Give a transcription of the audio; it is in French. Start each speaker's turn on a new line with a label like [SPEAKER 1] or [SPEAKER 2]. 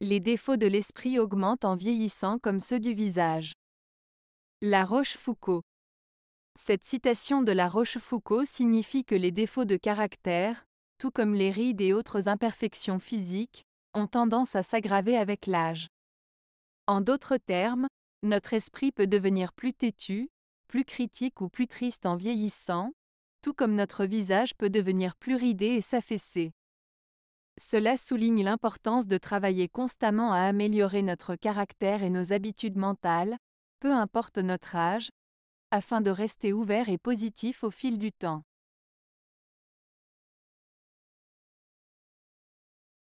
[SPEAKER 1] les défauts de l'esprit augmentent en vieillissant comme ceux du visage. La Rochefoucauld. Cette citation de La Rochefoucauld signifie que les défauts de caractère, tout comme les rides et autres imperfections physiques, ont tendance à s'aggraver avec l'âge. En d'autres termes, notre esprit peut devenir plus têtu, plus critique ou plus triste en vieillissant, tout comme notre visage peut devenir plus ridé et s'affaisser. Cela souligne l'importance de travailler constamment à améliorer notre caractère et nos habitudes mentales, peu importe notre âge, afin de rester ouvert et positif au fil du temps.